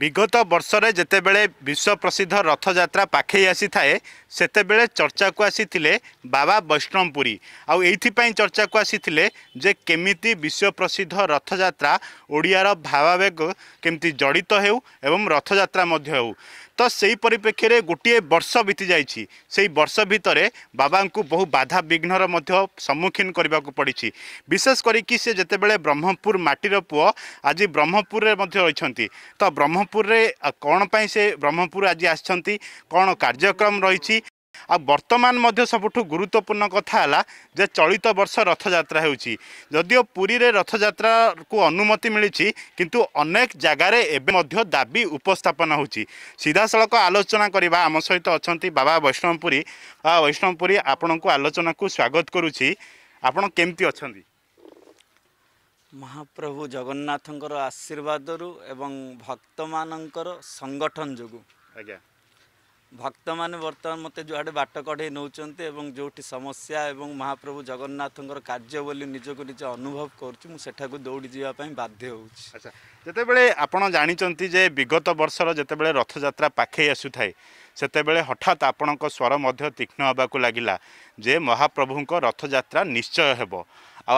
ବିଗତ ବର୍ଷରେ ଯେତେବେଳେ ବିଶ୍ୱପ୍ରସିଦ୍ଧ ରଥଯାତ୍ରା ପାଖେଇ ଆସିଥାଏ ସେତେବେଳେ ଚର୍ଚ୍ଚାକୁ ଆସିଥିଲେ ବାବା ବୈଷ୍ଣବପୁରୀ ଆଉ ଏଇଥିପାଇଁ ଚର୍ଚ୍ଚାକୁ ଆସିଥିଲେ ଯେ କେମିତି ବିଶ୍ୱପ୍ରସିଦ୍ଧ ରଥଯାତ୍ରା ଓଡ଼ିଆର ଭାବାବେଗ କେମିତି ଜଡ଼ିତ ହେଉ ଏବଂ ରଥଯାତ୍ରା ମଧ୍ୟ ହେଉ ତ ସେହି ପରିପ୍ରେକ୍ଷୀରେ ଗୋଟିଏ ବର୍ଷ ବିତିଯାଇଛି ସେହି ବର୍ଷ ଭିତରେ ବାବାଙ୍କୁ ବହୁ ବାଧା ବିଘ୍ନର ମଧ୍ୟ ସମ୍ମୁଖୀନ କରିବାକୁ ପଡ଼ିଛି ବିଶେଷ କରିକି ସେ ଯେତେବେଳେ ବ୍ରହ୍ମପୁର ମାଟିର ପୁଅ ଆଜି ବ୍ରହ୍ମପୁରରେ ମଧ୍ୟ ରହିଛନ୍ତି ତ ବ୍ରହ୍ମପୁରରେ କ'ଣ ପାଇଁ ସେ ବ୍ରହ୍ମପୁର ଆଜି ଆସିଛନ୍ତି କ'ଣ କାର୍ଯ୍ୟକ୍ରମ ରହିଛି ଆଉ ବର୍ତ୍ତମାନ ମଧ୍ୟ ସବୁଠୁ ଗୁରୁତ୍ୱପୂର୍ଣ୍ଣ କଥା ହେଲା ଯେ ଚଳିତ ବର୍ଷ ରଥଯାତ୍ରା ହେଉଛି ଯଦିଓ ପୁରୀରେ ରଥଯାତ୍ରାକୁ ଅନୁମତି ମିଳିଛି କିନ୍ତୁ ଅନେକ ଜାଗାରେ ଏବେ ମଧ୍ୟ ଦାବି ଉପସ୍ଥାପନ ହେଉଛି ସିଧାସଳଖ ଆଲୋଚନା କରିବା ଆମ ସହିତ ଅଛନ୍ତି ବାବା ବୈଷ୍ଣବପୁରୀ ବା ବୈଷ୍ଣବପୁରୀ ଆପଣଙ୍କୁ ଆଲୋଚନାକୁ ସ୍ୱାଗତ କରୁଛି ଆପଣ କେମିତି ଅଛନ୍ତି ମହାପ୍ରଭୁ ଜଗନ୍ନାଥଙ୍କର ଆଶୀର୍ବାଦରୁ ଏବଂ ଭକ୍ତମାନଙ୍କର ସଂଗଠନ ଯୋଗୁଁ ଆଜ୍ଞା ভক্তমানে বর্তমান মতো যুয়াড়ে বাট কড়াই নৌকর এবং যেটি সমস্যা এবং মহাপ্রভু জগন্নাথঙ্কর কার্য বলে নিজকে নিজ অনুভব করছি সেটা দৌড়ি যাওয়া বাধ্য হচ্ছে আচ্ছা যেতবে আপনার জাঁচান যে বিগত বর্ষর যেতবে রথযাত্রা পাখেই থাকে সেতবে হঠাৎ আপনার স্বর মধ্য তীক্ষ্ণ হওয়া লাগিলা যে মহাপ্রভুঙ্ রথযাত্রা নিশ্চয় হব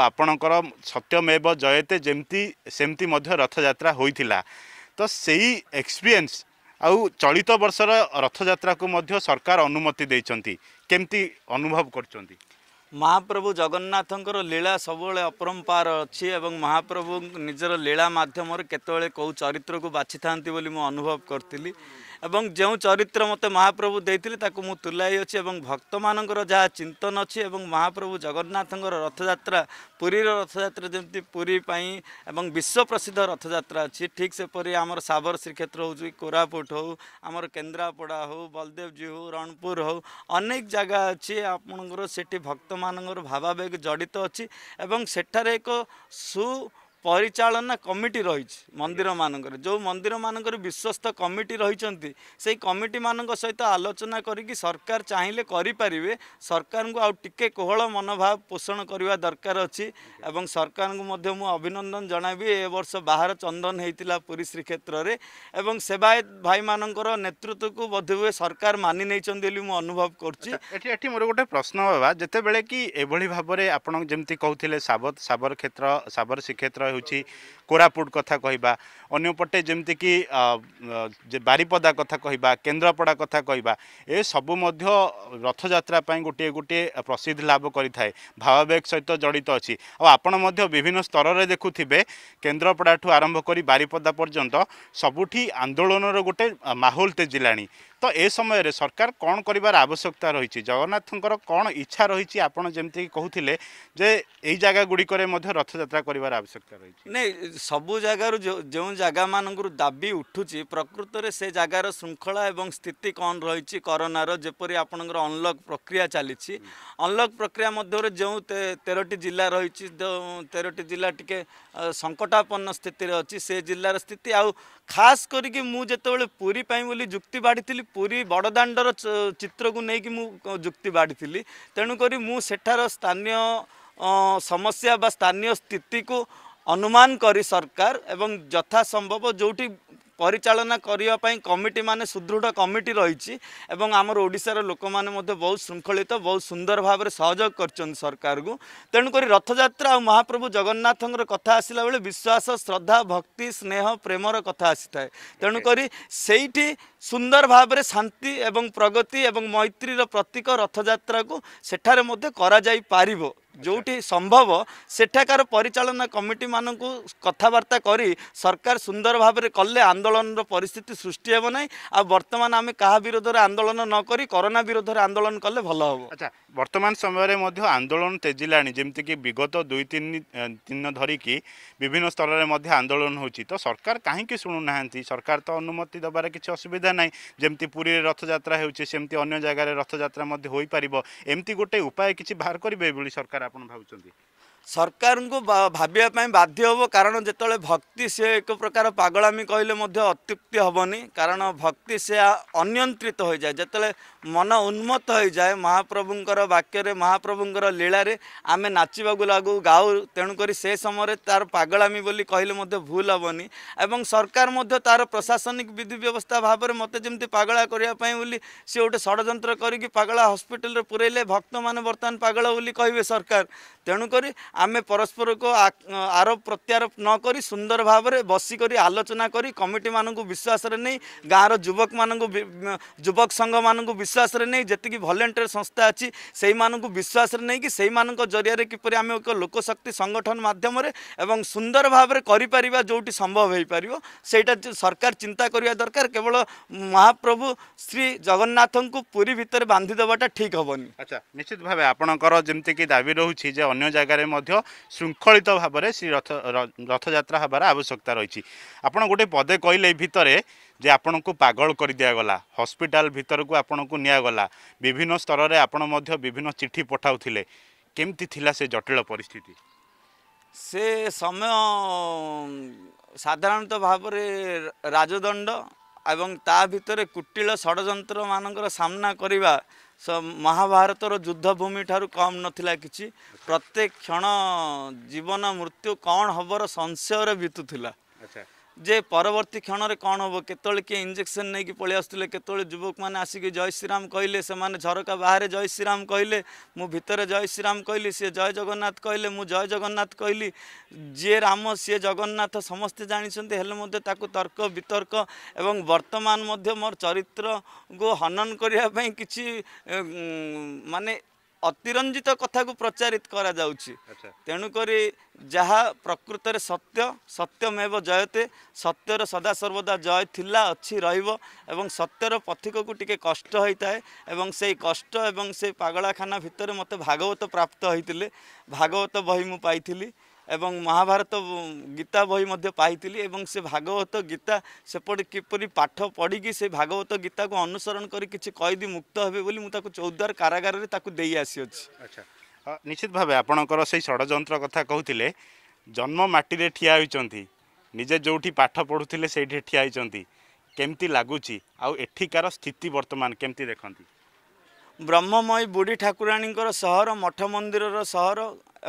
আপনার সত্যমেব জয়তে যেমতি সেমতি মধ্য রথযাত্রা হয়েছিল তো সেই এক্সপিরিয়েন্স ଆଉ ଚଳିତ ବର୍ଷର ରଥଯାତ୍ରାକୁ ମଧ୍ୟ ସରକାର ଅନୁମତି ଦେଇଛନ୍ତି କେମିତି ଅନୁଭବ କରୁଛନ୍ତି ମହାପ୍ରଭୁ ଜଗନ୍ନାଥଙ୍କର ଲୀଳା ସବୁବେଳେ ଅପରମ୍ପାର ଅଛି ଏବଂ ମହାପ୍ରଭୁ ନିଜର ଲୀଳା ମାଧ୍ୟମରେ କେତେବେଳେ କେଉଁ ଚରିତ୍ରକୁ ବାଛିଥାନ୍ତି ବୋଲି ମୁଁ ଅନୁଭବ କରିଥିଲି ଏବଂ ଯେଉଁ ଚରିତ୍ର ମୋତେ ମହାପ୍ରଭୁ ଦେଇଥିଲେ ତାକୁ ମୁଁ ତୁଲାଇ ଅଛି ଏବଂ ଭକ୍ତମାନଙ୍କର ଯାହା ଚିନ୍ତନ ଅଛି ଏବଂ ମହାପ୍ରଭୁ ଜଗନ୍ନାଥଙ୍କର ରଥଯାତ୍ରା ପୁରୀର ରଥଯାତ୍ରା ଯେମିତି ପୁରୀ ପାଇଁ ଏବଂ ବିଶ୍ୱ ପ୍ରସିଦ୍ଧ ରଥଯାତ୍ରା ଅଛି ଠିକ୍ ସେପରି ଆମର ସାବର ଶ୍ରୀକ୍ଷେତ୍ର ହେଉଛି କୋରାପୁଟ ହେଉ ଆମର କେନ୍ଦ୍ରାପଡ଼ା ହେଉ ବଲଦେବଜୀ ହେଉ ରଣପୁର ହେଉ ଅନେକ ଜାଗା ଅଛି ଆପଣଙ୍କର ସେଠି ଭକ୍ତମାନଙ୍କର ଭାବାବେଗ ଜଡ଼ିତ ଅଛି ଏବଂ ସେଠାରେ ଏକ ସୁ ପରିଚାଳନା କମିଟି ରହିଛି ମନ୍ଦିରମାନଙ୍କରେ ଯେଉଁ ମନ୍ଦିରମାନଙ୍କରେ ବିଶ୍ୱସ୍ତ କମିଟି ରହିଛନ୍ତି ସେଇ କମିଟିମାନଙ୍କ ସହିତ ଆଲୋଚନା କରିକି ସରକାର ଚାହିଁଲେ କରିପାରିବେ ସରକାରଙ୍କୁ ଆଉ ଟିକେ କୋହଳ ମନୋଭାବ ପୋଷଣ କରିବା ଦରକାର ଅଛି ଏବଂ ସରକାରଙ୍କୁ ମଧ୍ୟ ମୁଁ ଅଭିନନ୍ଦନ ଜଣାଇବି ଏ ବର୍ଷ ବାହାର ଚନ୍ଦନ ହୋଇଥିଲା ପୁରୀ ଶ୍ରୀକ୍ଷେତ୍ରରେ ଏବଂ ସେବାୟତ ଭାଇମାନଙ୍କର ନେତୃତ୍ୱକୁ ହୁଏ ସରକାର ମାନି ନେଇଛନ୍ତି ବୋଲି ମୁଁ ଅନୁଭବ କରୁଛି ଏଠି ଏଠି ମୋର ଗୋଟେ ପ୍ରଶ୍ନ ହେବା ଯେତେବେଳେ କି ଏଭଳି ଭାବରେ ଆପଣ ଯେମିତି କହୁଥିଲେ ସାବର ସାବର ଶ୍ରୀକ୍ଷେତ୍ର ହେଉଛି କୋରାପୁଟ କଥା କହିବା ଅନ୍ୟପଟେ ଯେମିତିକି ବାରିପଦା କଥା କହିବା କେନ୍ଦ୍ରାପଡ଼ା କଥା କହିବା ଏସବୁ ମଧ୍ୟ ରଥଯାତ୍ରା ପାଇଁ ଗୋଟିଏ ଗୋଟିଏ ପ୍ରସିଦ୍ଧି ଲାଭ କରିଥାଏ ଭାବାବେଗ ସହିତ ଜଡ଼ିତ ଅଛି ଆଉ ଆପଣ ମଧ୍ୟ ବିଭିନ୍ନ ସ୍ତରରେ ଦେଖୁଥିବେ କେନ୍ଦ୍ରାପଡ଼ାଠୁ ଆରମ୍ଭ କରି ବାରିପଦା ପର୍ଯ୍ୟନ୍ତ ସବୁଠି ଆନ୍ଦୋଳନର ଗୋଟେ ମାହୋଲ ତେଜିଲାଣି ତ ଏ ସମୟରେ ସରକାର କ'ଣ କରିବାର ଆବଶ୍ୟକତା ରହିଛି ଜଗନ୍ନାଥଙ୍କର କ'ଣ ଇଚ୍ଛା ରହିଛି ଆପଣ ଯେମିତିକି କହୁଥିଲେ ଯେ ଏଇ ଜାଗା ଗୁଡ଼ିକରେ ମଧ୍ୟ ରଥଯାତ୍ରା କରିବାର ଆବଶ୍ୟକତା ରହିଛି ନାଇଁ ସବୁ ଜାଗାରୁ ଯେଉଁ ଜାଗାମାନଙ୍କରୁ ଦାବି ଉଠୁଛି ପ୍ରକୃତରେ ସେ ଜାଗାର ଶୃଙ୍ଖଳା ଏବଂ ସ୍ଥିତି କ'ଣ ରହିଛି କରୋନାର ଯେପରି ଆପଣଙ୍କର ଅନଲକ୍ ପ୍ରକ୍ରିୟା ଚାଲିଛି ଅନଲକ୍ ପ୍ରକ୍ରିୟା ମଧ୍ୟରୁ ଯେଉଁ ତେରଟି ଜିଲ୍ଲା ରହିଛି ତେରଟି ଜିଲ୍ଲା ଟିକେ ସଙ୍କଟାପନ୍ନ ସ୍ଥିତିରେ ଅଛି ସେ ଜିଲ୍ଲାର ସ୍ଥିତି ଆଉ ଖାସ୍ କରିକି ମୁଁ ଯେତେବେଳେ ପୁରୀ ପାଇଁ ବୋଲି ଯୁକ୍ତି ବାଢ଼ିଥିଲି ପୁରୀ ବଡ଼ଦାଣ୍ଡର ଚିତ୍ରକୁ ନେଇକି ମୁଁ ଯୁକ୍ତି ବାଢ଼ିଥିଲି ତେଣୁକରି ମୁଁ ସେଠାର ସ୍ଥାନୀୟ ସମସ୍ୟା ବା ସ୍ଥାନୀୟ ସ୍ଥିତିକୁ ଅନୁମାନ କରି ସରକାର ଏବଂ ଯଥାସମ୍ଭବ ଯେଉଁଠି ପରିଚାଳନା କରିବା ପାଇଁ କମିଟି ମାନେ ସୁଦୃଢ଼ କମିଟି ରହିଛି ଏବଂ ଆମର ଓଡ଼ିଶାର ଲୋକମାନେ ମଧ୍ୟ ବହୁତ ଶୃଙ୍ଖଳିତ ବହୁତ ସୁନ୍ଦର ଭାବରେ ସହଯୋଗ କରିଛନ୍ତି ସରକାରକୁ ତେଣୁକରି ରଥଯାତ୍ରା ଆଉ ମହାପ୍ରଭୁ ଜଗନ୍ନାଥଙ୍କର କଥା ଆସିଲା ବେଳେ ବିଶ୍ୱାସ ଶ୍ରଦ୍ଧା ଭକ୍ତି ସ୍ନେହ ପ୍ରେମର କଥା ଆସିଥାଏ ତେଣୁକରି ସେଇଠି ସୁନ୍ଦର ଭାବରେ ଶାନ୍ତି ଏବଂ ପ୍ରଗତି ଏବଂ ମୈତ୍ରୀର ପ୍ରତୀକ ରଥଯାତ୍ରାକୁ ସେଠାରେ ମଧ୍ୟ କରାଯାଇପାରିବ ଯେଉଁଠି ସମ୍ଭବ ସେଠାକାର ପରିଚାଳନା କମିଟିମାନଙ୍କୁ କଥାବାର୍ତ୍ତା କରି ସରକାର ସୁନ୍ଦର ଭାବରେ କଲେ ଆନ୍ଦୋଳନର ପରିସ୍ଥିତି ସୃଷ୍ଟି ହେବ ନାହିଁ ଆଉ ବର୍ତ୍ତମାନ ଆମେ କାହା ବିରୋଧରେ ଆନ୍ଦୋଳନ ନକରି କରୋନା ବିରୋଧରେ ଆନ୍ଦୋଳନ କଲେ ଭଲ ହେବ ଆଚ୍ଛା ବର୍ତ୍ତମାନ ସମୟରେ ମଧ୍ୟ ଆନ୍ଦୋଳନ ତେଜିଲାଣି ଯେମିତିକି ବିଗତ ଦୁଇ ତିନି ଦିନ ଧରିକି ବିଭିନ୍ନ ସ୍ତରରେ ମଧ୍ୟ ଆନ୍ଦୋଳନ ହେଉଛି ତ ସରକାର କାହିଁକି ଶୁଣୁନାହାନ୍ତି ସରକାର ତ ଅନୁମତି ଦେବାରେ କିଛି ଅସୁବିଧା ନାହିଁ ଯେମିତି ପୁରୀରେ ରଥଯାତ୍ରା ହେଉଛି ସେମିତି ଅନ୍ୟ ଜାଗାରେ ରଥଯାତ୍ରା ମଧ୍ୟ ହୋଇପାରିବ ଏମିତି ଗୋଟେ ଉପାୟ କିଛି ବାହାର କରିବେ ଏଭଳି ସରକାର ସରକାର ଆପଣ ଭାବୁଛନ୍ତି ସରକାରଙ୍କୁ ଭାବିବା ପାଇଁ ବାଧ୍ୟ ହେବ କାରଣ ଯେତେବେଳେ ଭକ୍ତି ସେ ଏକ ପ୍ରକାର ପାଗଳାମୀ କହିଲେ ମଧ୍ୟ ଅତ୍ୟୁକ୍ତି ହେବନି କାରଣ ଭକ୍ତି ସେ ଅନିୟନ୍ତ୍ରିତ ହୋଇଯାଏ ଯେତେବେଳେ ମନ ଉନ୍ମତ ହୋଇଯାଏ ମହାପ୍ରଭୁଙ୍କର ବାକ୍ୟରେ ମହାପ୍ରଭୁଙ୍କର ଲୀଳାରେ ଆମେ ନାଚିବାକୁ ଲାଗୁ ଗାଉ ତେଣୁକରି ସେ ସମୟରେ ତା'ର ପାଗଳାମୀ ବୋଲି କହିଲେ ମଧ୍ୟ ଭୁଲ ହେବନି ଏବଂ ସରକାର ମଧ୍ୟ ତା'ର ପ୍ରଶାସନିକ ବିଧି ବ୍ୟବସ୍ଥା ଭାବରେ ମୋତେ ଯେମିତି ପାଗଳା କରିବା ପାଇଁ ବୋଲି ସିଏ ଗୋଟେ ଷଡ଼ଯନ୍ତ୍ର କରିକି ପାଗଳା ହସ୍ପିଟାଲରେ ପୁରେଇଲେ ଭକ୍ତମାନେ ବର୍ତ୍ତମାନ ପାଗଳ ବୋଲି କହିବେ ସରକାର ତେଣୁକରି ଆମେ ପରସ୍ପରକୁ ଆରୋପ ପ୍ରତ୍ୟାରୋପ ନକରି ସୁନ୍ଦର ଭାବରେ ବସିକରି ଆଲୋଚନା କରି କମିଟିମାନଙ୍କୁ ବିଶ୍ୱାସରେ ନେଇ ଗାଁର ଯୁବକମାନଙ୍କୁ ଯୁବକ ସଂଘମାନଙ୍କୁ ବିଶ୍ୱାସ ବିଶ୍ୱାସରେ ନେଇ ଯେତିକି ଭଲେଣ୍ଟିୟର ସଂସ୍ଥା ଅଛି ସେଇମାନଙ୍କୁ ବିଶ୍ୱାସରେ ନେଇକି ସେଇମାନଙ୍କ ଜରିଆରେ କିପରି ଆମେ ଏକ ଲୋକଶକ୍ତି ସଂଗଠନ ମାଧ୍ୟମରେ ଏବଂ ସୁନ୍ଦର ଭାବରେ କରିପାରିବା ଯେଉଁଠି ସମ୍ଭବ ହୋଇପାରିବ ସେଇଟା ସରକାର ଚିନ୍ତା କରିବା ଦରକାର କେବଳ ମହାପ୍ରଭୁ ଶ୍ରୀ ଜଗନ୍ନାଥଙ୍କୁ ପୁରୀ ଭିତରେ ବାନ୍ଧିଦେବାଟା ଠିକ୍ ହେବନି ଆଚ୍ଛା ନିଶ୍ଚିତ ଭାବେ ଆପଣଙ୍କର ଯେମିତିକି ଦାବି ରହୁଛି ଯେ ଅନ୍ୟ ଜାଗାରେ ମଧ୍ୟ ଶୃଙ୍ଖଳିତ ଭାବରେ ଶ୍ରୀ ରଥ ରଥଯାତ୍ରା ହେବାର ଆବଶ୍ୟକତା ରହିଛି ଆପଣ ଗୋଟେ ପଦେ କହିଲେ ଭିତରେ ଯେ ଆପଣଙ୍କୁ ପାଗଳ କରି ଦିଆଗଲା ହସ୍ପିଟାଲ ଭିତରକୁ ଆପଣଙ୍କୁ ନିଆଗଲା ବିଭିନ୍ନ ସ୍ତରରେ ଆପଣ ମଧ୍ୟ ବିଭିନ୍ନ ଚିଠି ପଠାଉଥିଲେ କେମିତି ଥିଲା ସେ ଜଟିଳ ପରିସ୍ଥିତି ସେ ସମୟ ସାଧାରଣତଃ ଭାବରେ ରାଜଦଣ୍ଡ ଏବଂ ତା ଭିତରେ କୁଟିଳ ଷଡ଼ଯନ୍ତ୍ରମାନଙ୍କର ସାମ୍ନା କରିବା ମହାଭାରତର ଯୁଦ୍ଧଭୂମି ଠାରୁ କମ୍ ନଥିଲା କିଛି ପ୍ରତ୍ୟେକ କ୍ଷଣ ଜୀବନ ମୃତ୍ୟୁ କ'ଣ ହେବର ସଂଶୟରେ ବିତୁଥିଲା ଆଚ୍ଛା ଯେ ପରବର୍ତ୍ତୀ କ୍ଷଣରେ କ'ଣ ହେବ କେତେବେଳେ କିଏ ଇଞ୍ଜେକ୍ସନ୍ ନେଇକି ପଳେଇ ଆସୁଥିଲେ କେତେବେଳେ ଯୁବକମାନେ ଆସିକି ଜୟ ଶ୍ରୀରାମ କହିଲେ ସେମାନେ ଝରକା ବାହାରେ ଜୟ ଶ୍ରୀରାମ କହିଲେ ମୁଁ ଭିତରେ ଜୟ ଶ୍ରୀରାମ କହିଲି ସିଏ ଜୟ ଜଗନ୍ନାଥ କହିଲେ ମୁଁ ଜୟ ଜଗନ୍ନାଥ କହିଲି ଯିଏ ରାମ ସିଏ ଜଗନ୍ନାଥ ସମସ୍ତେ ଜାଣିଛନ୍ତି ହେଲେ ମଧ୍ୟ ତାକୁ ତର୍କ ବିତର୍କ ଏବଂ ବର୍ତ୍ତମାନ ମଧ୍ୟ ମୋର ଚରିତ୍ରକୁ ହନନ କରିବା ପାଇଁ କିଛି ମାନେ ଅତିରଞ୍ଜିତ କଥାକୁ ପ୍ରଚାରିତ କରାଯାଉଛି ତେଣୁକରି ଯାହା ପ୍ରକୃତରେ ସତ୍ୟ ସତ୍ୟମେବ ଜୟତେ ସତ୍ୟର ସଦାସର୍ବଦା ଜୟ ଥିଲା ଅଛି ରହିବ ଏବଂ ସତ୍ୟର ପଥିକକୁ ଟିକେ କଷ୍ଟ ହୋଇଥାଏ ଏବଂ ସେଇ କଷ୍ଟ ଏବଂ ସେ ପାଗଳାଖାନା ଭିତରେ ମୋତେ ଭାଗବତ ପ୍ରାପ୍ତ ହୋଇଥିଲେ ଭାଗବତ ବହି ମୁଁ ପାଇଥିଲି এবং মহাভারত গীতা বই মধ্যে পাইলি এবং সে ভাগবত গীতা সেপটে কিপর পাঠ পড়ি সে ভাগবত গীতা অনুসরণ করে কিছু কয়েদি মুক্ত হবে বলে তাকে চৌদ্বার কারাগারে তাকে দিয়ে আসিছি আচ্ছা নিশ্চিত ভাবে আপনার সেই ষড়যন্ত্র কথা কৌলে জন্ম মাটি ঠিয়া হয়েছেন নিজে যেটি পাঠ পড়ুলে সেইটি ঠিয়া হয়েছেন কেমতি লাগুচি আঠিকার স্থিতি বর্তমান কেমতি দেখ ব্রহ্মময়ী বুড়ি ঠাকুরাণীঙ্কর সহর মঠ মন্দিরর সহর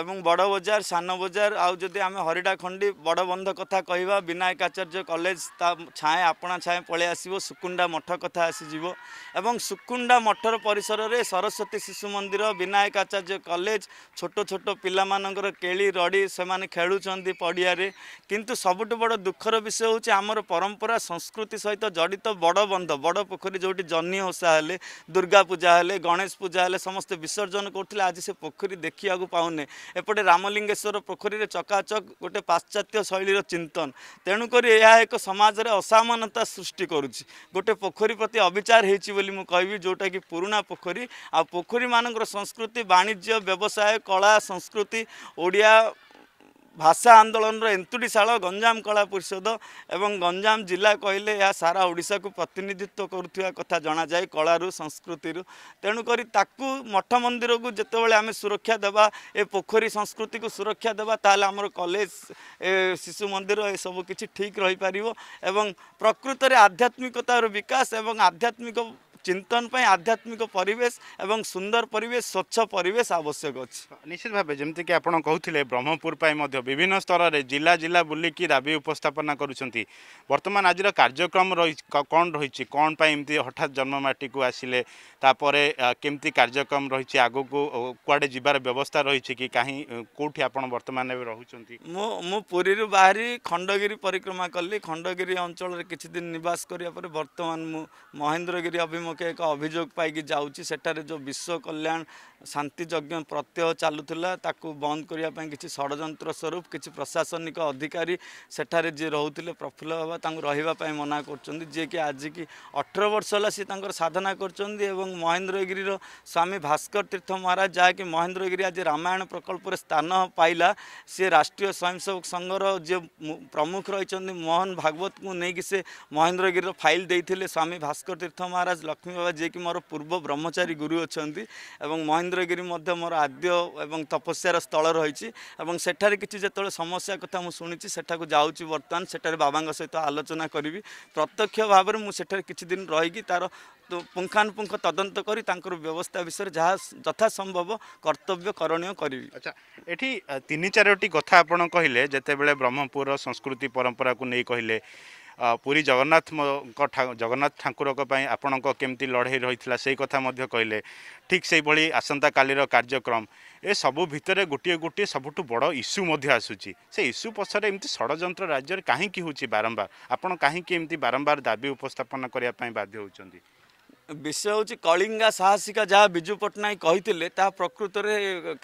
ଏବଂ ବଡ଼ ବଜାର ସାନ ବଜାର ଆଉ ଯଦି ଆମେ ହରିଡ଼ା ଖଣ୍ଡି ବଡ଼ ବନ୍ଧ କଥା କହିବା ବିନାୟକ ଆଚାର୍ଯ୍ୟ କଲେଜ ତା ଛାଏଁ ଆପଣା ଛାଏଁ ପଳେଇ ଆସିବ ସୁକୁଣ୍ଡା ମଠ କଥା ଆସିଯିବ ଏବଂ ସୁକୁଣ୍ଡା ମଠର ପରିସରରେ ସରସ୍ୱତୀ ଶିଶୁ ମନ୍ଦିର ବିନାୟକ ଆଚାର୍ଯ୍ୟ କଲେଜ ଛୋଟ ଛୋଟ ପିଲାମାନଙ୍କର କେଳି ରଡ଼ି ସେମାନେ ଖେଳୁଛନ୍ତି ପଡ଼ିଆରେ କିନ୍ତୁ ସବୁଠୁ ବଡ଼ ଦୁଃଖର ବିଷୟ ହେଉଛି ଆମର ପରମ୍ପରା ସଂସ୍କୃତି ସହିତ ଜଡ଼ିତ ବଡ଼ ବନ୍ଧ ବଡ଼ ପୋଖରୀ ଯେଉଁଠି ଜହ୍ନି ଓଷା ହେଲେ ଦୁର୍ଗା ପୂଜା ହେଲେ ଗଣେଶ ପୂଜା ହେଲେ ସମସ୍ତେ ବିସର୍ଜନ କରୁଥିଲେ ଆଜି ସେ ପୋଖରୀ ଦେଖିବାକୁ ପାଉନେ ଏପଟେ ରାମଲିଙ୍ଗେଶ୍ୱର ପୋଖରୀରେ ଚକାଚକ୍ ଗୋଟେ ପାଶ୍ଚାତ୍ୟ ଶୈଳୀର ଚିନ୍ତନ ତେଣୁକରି ଏହା ଏକ ସମାଜରେ ଅସାମାନତା ସୃଷ୍ଟି କରୁଛି ଗୋଟେ ପୋଖରୀ ପ୍ରତି ଅବିଚାର ହେଇଛି ବୋଲି ମୁଁ କହିବି ଯେଉଁଟାକି ପୁରୁଣା ପୋଖରୀ ଆଉ ପୋଖରୀମାନଙ୍କର ସଂସ୍କୃତି ବାଣିଜ୍ୟ ବ୍ୟବସାୟ କଳା ସଂସ୍କୃତି ଓଡ଼ିଆ ଭାଷା ଆନ୍ଦୋଳନର ଏନ୍ତୁଡ଼ି ଶାଳ ଗଞ୍ଜାମ କଳା ପରିଷଦ ଏବଂ ଗଞ୍ଜାମ ଜିଲ୍ଲା କହିଲେ ଏହା ସାରା ଓଡ଼ିଶାକୁ ପ୍ରତିନିଧିତ୍ୱ କରୁଥିବା କଥା ଜଣାଯାଏ କଳାରୁ ସଂସ୍କୃତିରୁ ତେଣୁକରି ତାକୁ ମଠ ମନ୍ଦିରକୁ ଯେତେବେଳେ ଆମେ ସୁରକ୍ଷା ଦେବା ଏ ପୋଖରୀ ସଂସ୍କୃତିକୁ ସୁରକ୍ଷା ଦେବା ତାହେଲେ ଆମର କଲେଜ ଶିଶୁ ମନ୍ଦିର ଏସବୁ କିଛି ଠିକ୍ ରହିପାରିବ ଏବଂ ପ୍ରକୃତରେ ଆଧ୍ୟାତ୍ମିକତାର ବିକାଶ ଏବଂ ଆଧ୍ୟାତ୍ମିକ চিন্তন পাই আধ্যাত্মিক পরিবেশ এবং সুন্দর পরিবেশ স্বচ্ছ পরিবেশ আবশ্যক অছি নিশ্চিত ভাবে যেমতি কি আপন কহুতিলে ব্রহ্মপুর পাই মধ্য বিভিন্ন স্তরে জেলা জেলা বুলি কি দাবি উপস্থাপন করছেন বর্তমান আজির কার্যক্রম রয়েছে কণ রয়েছে কণ পাই এমতি হঠাৎ জন্মমাটিকে আসিলে তারপরে কেমতি কার্যক্রম রয়েছে আগুক কোয়াড়ে যাবার ব্যবস্থা রয়েছে কি কাহি কোঠি আপন বর্তমান এবার রয়েছেন মু মু পুরীর বাহারি খণ্ডগিরি পরিক্রমা কলি খণ্ডগিরি অঞ্চলের কিছুদিন নিবাস করা পরে বর্তমান মু মহেন্দ্রগিরি অভিমুখ ମୁହଁକେ ଏକ ଅଭିଯୋଗ ପାଇକି ଯାଉଛି ସେଠାରେ ଯେଉଁ ବିଶ୍ୱ କଲ୍ୟାଣ ଶାନ୍ତି ଯଜ୍ଞ ପ୍ରତ୍ୟୟ ଚାଲୁଥିଲା ତାକୁ ବନ୍ଦ କରିବା ପାଇଁ କିଛି ଷଡ଼ଯନ୍ତ୍ର ସ୍ୱରୂପ କିଛି ପ୍ରଶାସନିକ ଅଧିକାରୀ ସେଠାରେ ଯିଏ ରହୁଥିଲେ ପ୍ରଫୁଲ୍ଲ ବାବା ତାଙ୍କୁ ରହିବା ପାଇଁ ମନା କରୁଛନ୍ତି ଯିଏକି ଆଜିକି ଅଠର ବର୍ଷ ହେଲା ସିଏ ତାଙ୍କର ସାଧନା କରୁଛନ୍ତି ଏବଂ ମହେନ୍ଦ୍ରଗିରିର ସ୍ୱାମୀ ଭାସ୍କର ତୀର୍ଥ ମହାରାଜ ଯାହାକି ମହେନ୍ଦ୍ରଗିରି ଆଜି ରାମାୟଣ ପ୍ରକଳ୍ପରେ ସ୍ଥାନ ପାଇଲା ସିଏ ରାଷ୍ଟ୍ରୀୟ ସ୍ୱୟଂସେବକ ସଂଘର ଯିଏ ପ୍ରମୁଖ ରହିଛନ୍ତି ମୋହନ ଭାଗବତଙ୍କୁ ନେଇକି ସେ ମହେନ୍ଦ୍ରଗିରିର ଫାଇଲ୍ ଦେଇଥିଲେ ସ୍ୱାମୀ ଭାସ୍କର ତୀର୍ଥ ମହାରାଜ ଲକ୍ଷ୍ମୀ ବାବା ଯିଏକି ମୋର ପୂର୍ବ ବ୍ରହ୍ମଚାରୀ ଗୁରୁ ଅଛନ୍ତି ଏବଂ ମହେନ୍ଦ୍ରଗିରି ମଧ୍ୟ ମୋର ଆଦ୍ୟ ଏବଂ ତପସ୍ୟାର ସ୍ଥଳ ରହିଛି ଏବଂ ସେଠାରେ କିଛି ଯେତେବେଳେ ସମସ୍ୟା କଥା ମୁଁ ଶୁଣିଛି ସେଠାକୁ ଯାଉଛି ବର୍ତ୍ତମାନ ସେଠାରେ ବାବାଙ୍କ ସହିତ ଆଲୋଚନା କରିବି ପ୍ରତ୍ୟକ୍ଷ ଭାବରେ ମୁଁ ସେଠାରେ କିଛି ଦିନ ରହିକି ତା'ର ପୁଙ୍ଖାନୁପୁଙ୍ଖ ତଦନ୍ତ କରି ତାଙ୍କର ବ୍ୟବସ୍ଥା ବିଷୟରେ ଯାହା ଯଥାସମ୍ଭବ କର୍ତ୍ତବ୍ୟ କରଣୀୟ କରିବି ଆଚ୍ଛା ଏଠି ତିନି ଚାରୋଟି କଥା ଆପଣ କହିଲେ ଯେତେବେଳେ ବ୍ରହ୍ମପୁରର ସଂସ୍କୃତି ପରମ୍ପରାକୁ ନେଇ କହିଲେ ପୁରୀ ଜଗନ୍ନାଥଙ୍କ ଜଗନ୍ନାଥ ଠାକୁରଙ୍କ ପାଇଁ ଆପଣଙ୍କ କେମିତି ଲଢ଼େଇ ରହିଥିଲା ସେଇ କଥା ମଧ୍ୟ କହିଲେ ଠିକ୍ ସେଇଭଳି ଆସନ୍ତାକାଲିର କାର୍ଯ୍ୟକ୍ରମ ଏସବୁ ଭିତରେ ଗୋଟିଏ ଗୋଟିଏ ସବୁଠୁ ବଡ଼ ଇସ୍ୟୁ ମଧ୍ୟ ଆସୁଛି ସେ ଇସ୍ୟୁ ପଛରେ ଏମିତି ଷଡ଼ଯନ୍ତ୍ର ରାଜ୍ୟରେ କାହିଁକି ହେଉଛି ବାରମ୍ବାର ଆପଣ କାହିଁକି ଏମିତି ବାରମ୍ବାର ଦାବି ଉପସ୍ଥାପନ କରିବା ପାଇଁ ବାଧ୍ୟ ହେଉଛନ୍ତି ବିଷୟ ହେଉଛି କଳିଙ୍ଗା ସାହସିକା ଯାହା ବିଜୁ ପଟ୍ଟନାୟକ କହିଥିଲେ ତାହା ପ୍ରକୃତରେ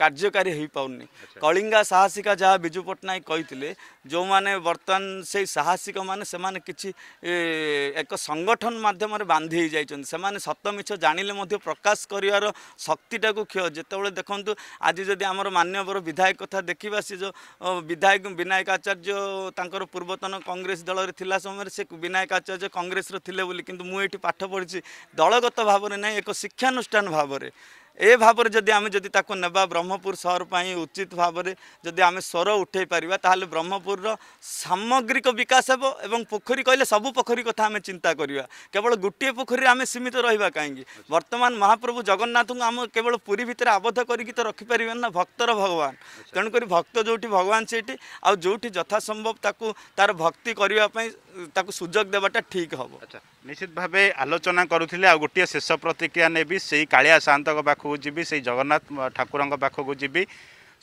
କାର୍ଯ୍ୟକାରୀ ହୋଇପାରୁନି କଳିଙ୍ଗା ସାହସିକା ଯାହା ବିଜୁ ପଟ୍ଟନାୟକ କହିଥିଲେ ଯେଉଁମାନେ ବର୍ତ୍ତମାନ ସେଇ ସାହସିକମାନେ ସେମାନେ କିଛି ଏକ ସଙ୍ଗଠନ ମାଧ୍ୟମରେ ବାନ୍ଧି ହୋଇଯାଇଛନ୍ତି ସେମାନେ ସତମିଛ ଜାଣିଲେ ମଧ୍ୟ ପ୍ରକାଶ କରିବାର ଶକ୍ତିଟାକୁ କ୍ଷୟ ଯେତେବେଳେ ଦେଖନ୍ତୁ ଆଜି ଯଦି ଆମର ମାନ୍ୟବର ବିଧାୟକ କଥା ଦେଖିବା ସେ ଯେଉଁ ବିଧାୟକ ବିନାୟକ ଆଚାର୍ଯ୍ୟ ତାଙ୍କର ପୂର୍ବତନ କଂଗ୍ରେସ ଦଳରେ ଥିଲା ସମୟରେ ସେ ବିନାୟକ ଆଚାର୍ଯ୍ୟ କଂଗ୍ରେସର ଥିଲେ ବୋଲି କିନ୍ତୁ ମୁଁ ଏଇଠି ପାଠ ପଢ଼ିଛି ଦଳ ଦଳଗତ ଭାବରେ ନାହିଁ ଏକ ଶିକ୍ଷାନୁଷ୍ଠାନ ଭାବରେ ଏ ଭାବରେ ଯଦି ଆମେ ଯଦି ତାକୁ ନେବା ବ୍ରହ୍ମପୁର ସହର ପାଇଁ ଉଚିତ ଭାବରେ ଯଦି ଆମେ ସ୍ୱର ଉଠାଇ ପାରିବା ତାହେଲେ ବ୍ରହ୍ମପୁରର ସାମଗ୍ରିକ ବିକାଶ ହେବ ଏବଂ ପୋଖରୀ କହିଲେ ସବୁ ପୋଖରୀ କଥା ଆମେ ଚିନ୍ତା କରିବା କେବଳ ଗୋଟିଏ ପୋଖରୀରେ ଆମେ ସୀମିତ ରହିବା କାହିଁକି ବର୍ତ୍ତମାନ ମହାପ୍ରଭୁ ଜଗନ୍ନାଥଙ୍କୁ ଆମେ କେବଳ ପୁରୀ ଭିତରେ ଆବଦ୍ଧ କରିକି ତ ରଖିପାରିବାନି ନା ଭକ୍ତର ଭଗବାନ ତେଣୁକରି ଭକ୍ତ ଯେଉଁଠି ଭଗବାନ ସେଇଠି ଆଉ ଯେଉଁଠି ଯଥାସମ୍ଭବ ତାକୁ ତାର ଭକ୍ତି କରିବା ପାଇଁ ତାକୁ ସୁଯୋଗ ଦେବାଟା ଠିକ୍ ହେବ ନିଶ୍ଚିତ ଭାବେ ଆଲୋଚନା କରୁଥିଲେ ଆଉ ଗୋଟିଏ ଶେଷ ପ୍ରତିକ୍ରିୟା ନେବି ସେଇ କାଳିଆ ସାଆନ୍ତଙ୍କ ପାଖକୁ ପାଖକୁ ଯିବି ସେଇ ଜଗନ୍ନାଥ ଠାକୁରଙ୍କ ପାଖକୁ ଯିବି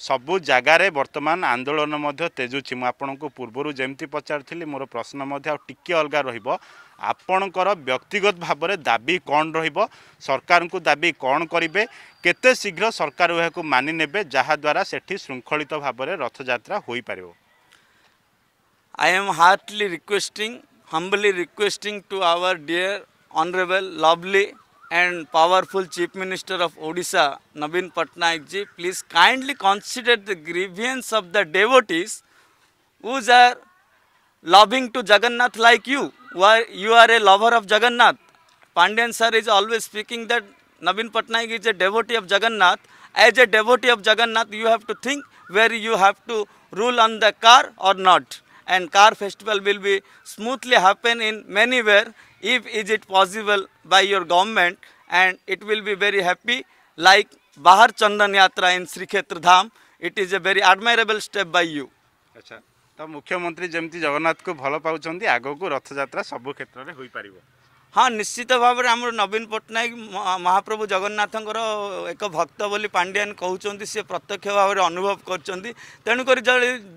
ସବୁ ଜାଗାରେ ବର୍ତ୍ତମାନ ଆନ୍ଦୋଳନ ମଧ୍ୟ ତେଜୁଛି ମୁଁ ଆପଣଙ୍କୁ ପୂର୍ବରୁ ଯେମିତି ପଚାରୁଥିଲି ମୋର ପ୍ରଶ୍ନ ମଧ୍ୟ ଆଉ ଟିକିଏ ଅଲଗା ରହିବ ଆପଣଙ୍କର ବ୍ୟକ୍ତିଗତ ଭାବରେ ଦାବି କ'ଣ ରହିବ ସରକାରଙ୍କୁ ଦାବି କ'ଣ କରିବେ କେତେ ଶୀଘ୍ର ସରକାର ଏହାକୁ ମାନି ନେବେ ଯାହାଦ୍ୱାରା ସେଠି ଶୃଙ୍ଖଳିତ ଭାବରେ ରଥଯାତ୍ରା ହୋଇପାରିବ I am heartily requesting humbly requesting to our dear honourable lovely and powerful Chief Minister of Odisha, Navin Patnaik ji, please kindly consider the grievance of the devotees who are loving to Jagannath like you. You are a lover of Jagannath. Pandian sir is always speaking that Navin Patnaik is a devotee of Jagannath. As a devotee of Jagannath, you have to think where you have to rule on the car or not. And car festival will be smoothly happen in many where. if is it possible by your government and it will be very happy like Bahar Chandan Yatra in Sri Khetra Dham. It is a very admirable step by you. अच्छा तो मुख्यमंत्री जमी जगन्नाथ को भल पाँच आगक रथजात्रा सब क्षेत्र में हो पार ହଁ ନିଶ୍ଚିତ ଭାବରେ ଆମର ନବୀନ ପଟ୍ଟନାୟକ ମହାପ୍ରଭୁ ଜଗନ୍ନାଥଙ୍କର ଏକ ଭକ୍ତ ବୋଲି ପାଣ୍ଡିଆନ କହୁଛନ୍ତି ସିଏ ପ୍ରତ୍ୟକ୍ଷ ଭାବରେ ଅନୁଭବ କରୁଛନ୍ତି ତେଣୁକରି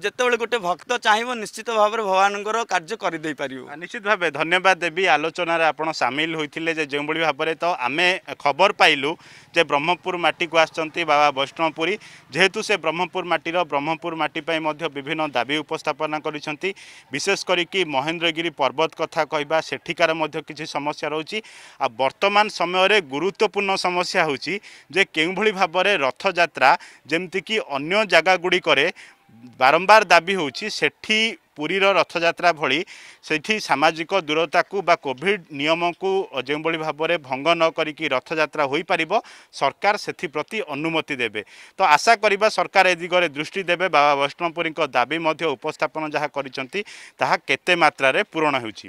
ଯେତେବେଳେ ଗୋଟେ ଭକ୍ତ ଚାହିଁବ ନିଶ୍ଚିତ ଭାବରେ ଭଗବାନଙ୍କର କାର୍ଯ୍ୟ କରିଦେଇପାରିବ ନିଶ୍ଚିତ ଭାବେ ଧନ୍ୟବାଦ ଦେବୀ ଆଲୋଚନାରେ ଆପଣ ସାମିଲ ହୋଇଥିଲେ ଯେ ଯେଉଁଭଳି ଭାବରେ ତ ଆମେ ଖବର ପାଇଲୁ ଯେ ବ୍ରହ୍ମପୁର ମାଟିକୁ ଆସିଛନ୍ତି ବାବା ବୈଷ୍ଣବପୁରୀ ଯେହେତୁ ସେ ବ୍ରହ୍ମପୁର ମାଟିର ବ୍ରହ୍ମପୁର ମାଟି ପାଇଁ ମଧ୍ୟ ବିଭିନ୍ନ ଦାବି ଉପସ୍ଥାପନା କରିଛନ୍ତି ବିଶେଷ କରିକି ମହେନ୍ଦ୍ରଗିରି ପର୍ବତ କଥା କହିବା ସେଠିକାର ମଧ୍ୟ କିଛି ସମ সমস্যা রয়েছে আর বর্তমান সময়ের গুরুত্বপূর্ণ সমস্যা হচ্ছে যে কেউভাবে ভাবে রথযাত্রা যেমিতিকি অন্য জায়গাগুড়িকরে বারম্বার দাবি হচ্ছে সেটি পুরীর রথযাত্রা ভি সেটি সামাজিক দূরতাকু বা কোভিড নিয়মকু যেভাবে ভাবে ভঙ্গ নকরিকি রথযাত্রা হয়েপার সরকার সেপ্রতি অনুমতি দেবে তো আশা করা সরকার এ দিগরে দৃষ্টি দেবে বাবা বৈষ্ণবপুরী দাবি মধ্য উপস্থাপন যা করছেন তাহা কেতে মাত্রার পূরণ হচ্ছে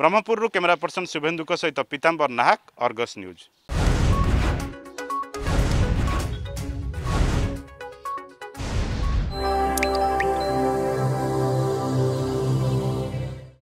ब्रह्मपुर क्यामेरा पर्सन शुभेन्दुको सहित पीताम्बर नाहक अर्गस न्युज